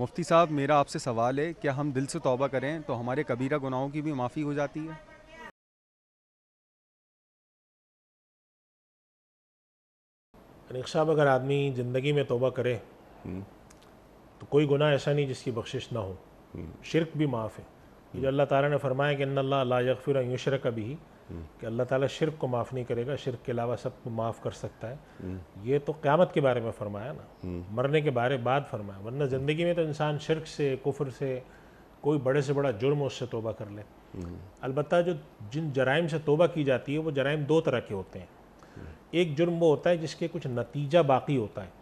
मुफ्ती साहब मेरा आपसे सवाल है क्या हम दिल से तौबा करें तो हमारे कबीरा गुनाहों की भी माफ़ी हो जाती है अनिक साहब अगर आदमी ज़िंदगी में तौबा करे हम्म। तो कोई गुनाह ऐसा नहीं जिसकी बख्शिश ना हो हम्म। शिरक भी माफ़ है हम्म। जो अल्लाह ताला ने फरमाया कि इन अल्लाह ला यकफिर युशर कभी हम्म। कि अल्लाह ताला शिरक को माफ़ नहीं करेगा शिरक के अलावा सब को माफ़ कर सकता है हम्म। ये तो क़्यामत के बारे में फ़रमाया ना हम्म। मरने के बारे बाद फरमाया वरना ज़िंदगी में तो इंसान शिरक से कुफर से कोई बड़े से बड़ा जुर्म उससे तोबा कर ले अलबत् जो जिन जराइम से तोबा की जाती है वो जराइम दो तरह के होते हैं एक जुर्म वो होता है जिसके कुछ नतीजा बाकी होता है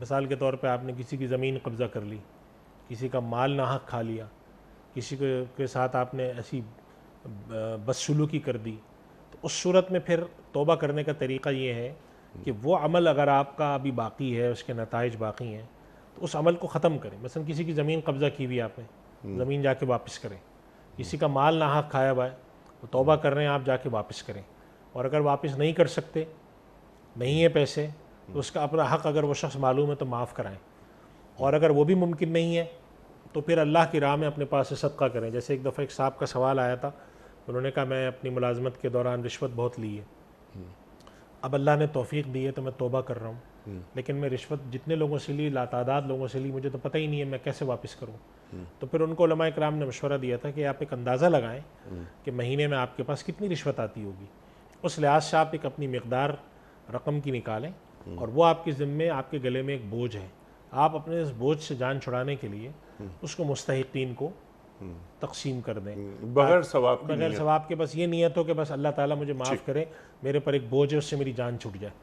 मिसाल के तौर पर आपने किसी की ज़मीन कब्ज़ा कर ली किसी का माल नाहक खा लिया किसी के साथ आपने ऐसी बदसलूकी कर दी तो उस सूरत में फिर तोबा करने का तरीका ये है कि वो अमल अगर आपका अभी बाकी है उसके नतज बाकी हैं तो उस अमल को ख़त्म करें मसलन किसी की ज़मीन कब्ज़ा की हुई आपने हम्म। ज़मीन जाके वापस करें किसी का माल ना हक खाया हुआ है तो तोबा कर रहे हैं आप जाके वापस करें और अगर वापस नहीं कर सकते नहीं है पैसे तो उसका अपना हक अगर वो शख्स मालूम है तो माफ़ कराएं और अगर वो भी मुमकिन नहीं है तो फिर अल्लाह की राह में अपने पास से सदका करें जैसे एक दफ़ा एक साहब का सवाल आया था उन्होंने कहा मैं अपनी मुलाजमत के दौरान रिश्वत बहुत ली है अब अल्लाह ने तोफ़ी दी है तो मैं तोबा कर रहा हूँ लेकिन मैं रिश्वत जितने लोगों से ली लातादाद लोगों से ली मुझे तो पता ही नहीं है मैं कैसे वापस करूँ तो फिर उनको लमा कराम ने मशवरा दिया था कि आप एक अंदाज़ा लगाएं कि महीने में आपके पास कितनी रिश्वत आती होगी उस लिहाज से आप एक अपनी मकदार रकम की निकालें और वो आपके ज़िम्मे आपके गले में एक बोझ है आप अपने इस बोझ से जान छुड़ाने के लिए उसको मुस्तकिन को तकसीम कर दें हम्म, बगैर सवाब बगैर सवाब के बस ये नीयत हो कि बस अल्लाह ताला मुझे माफ़ करे मेरे पर एक बोझ है उससे मेरी जान छूट जाए